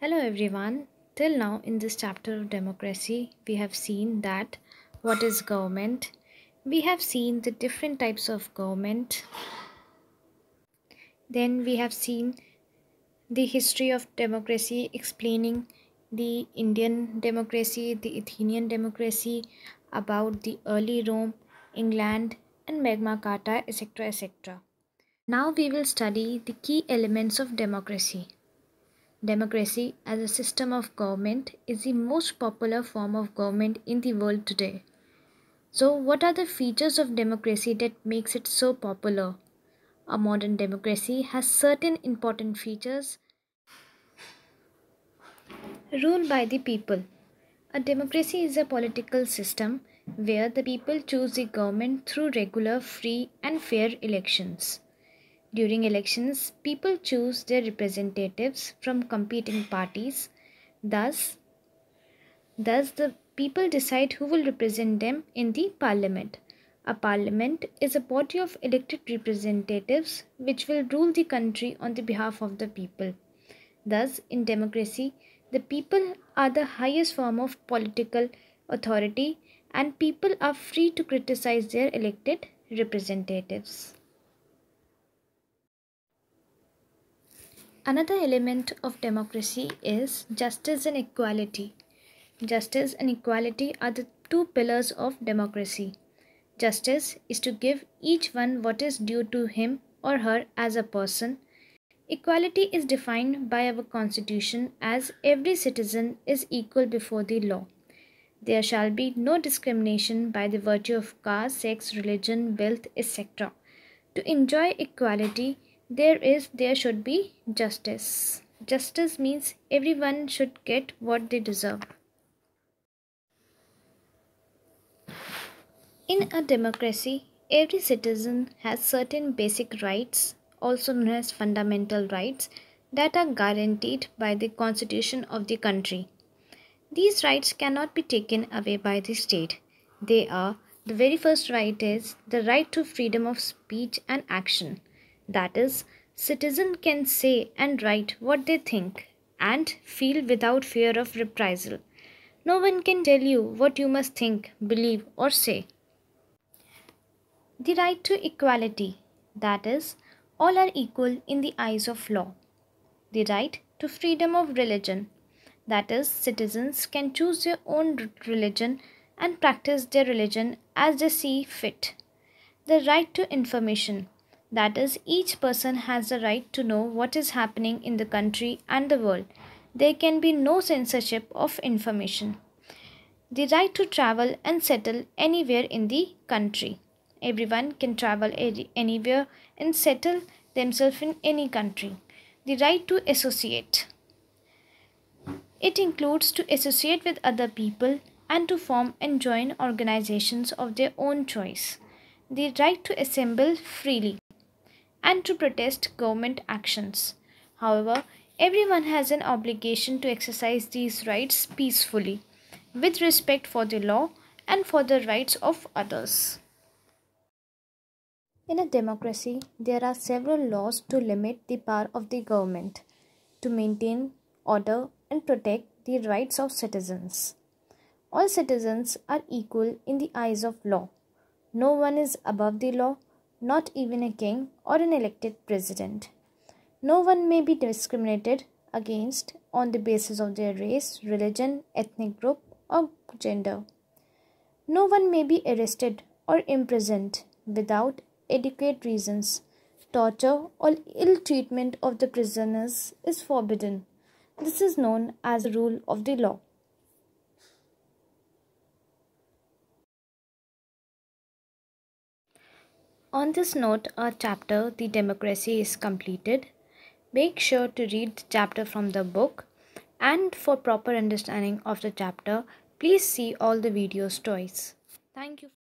Hello everyone. Till now in this chapter of democracy, we have seen that what is government. We have seen the different types of government. Then we have seen the history of democracy explaining the Indian democracy, the Athenian democracy, about the early Rome, England and Magna Carta etc etc. Now we will study the key elements of democracy. Democracy as a system of government is the most popular form of government in the world today. So, what are the features of democracy that makes it so popular? A modern democracy has certain important features. Rule by the people. A democracy is a political system where the people choose the government through regular, free, and fair elections. During elections, people choose their representatives from competing parties. Thus, thus the people decide who will represent them in the parliament. A parliament is a body of elected representatives which will rule the country on the behalf of the people. Thus, in democracy, the people are the highest form of political authority and people are free to criticize their elected representatives. Another element of democracy is justice and equality. Justice and equality are the two pillars of democracy. Justice is to give each one what is due to him or her as a person. Equality is defined by our constitution as every citizen is equal before the law. There shall be no discrimination by the virtue of caste, sex, religion, wealth, etc. To enjoy equality, there is there should be justice justice means everyone should get what they deserve in a democracy every citizen has certain basic rights also known as fundamental rights that are guaranteed by the constitution of the country these rights cannot be taken away by the state they are the very first right is the right to freedom of speech and action that is, citizen can say and write what they think and feel without fear of reprisal. No one can tell you what you must think, believe, or say. The right to equality, that is, all are equal in the eyes of law. The right to freedom of religion, that is, citizens can choose their own religion and practice their religion as they see fit. The right to information, that is, each person has the right to know what is happening in the country and the world. There can be no censorship of information. The right to travel and settle anywhere in the country. Everyone can travel anywhere and settle themselves in any country. The right to associate. It includes to associate with other people and to form and join organizations of their own choice. The right to assemble freely and to protest government actions. However, everyone has an obligation to exercise these rights peacefully, with respect for the law and for the rights of others. In a democracy, there are several laws to limit the power of the government, to maintain order and protect the rights of citizens. All citizens are equal in the eyes of law. No one is above the law not even a king or an elected president. No one may be discriminated against on the basis of their race, religion, ethnic group, or gender. No one may be arrested or imprisoned without adequate reasons. Torture or ill treatment of the prisoners is forbidden. This is known as the rule of the law. On this note, our chapter, The Democracy, is completed. Make sure to read the chapter from the book and for proper understanding of the chapter, please see all the videos twice. Thank you.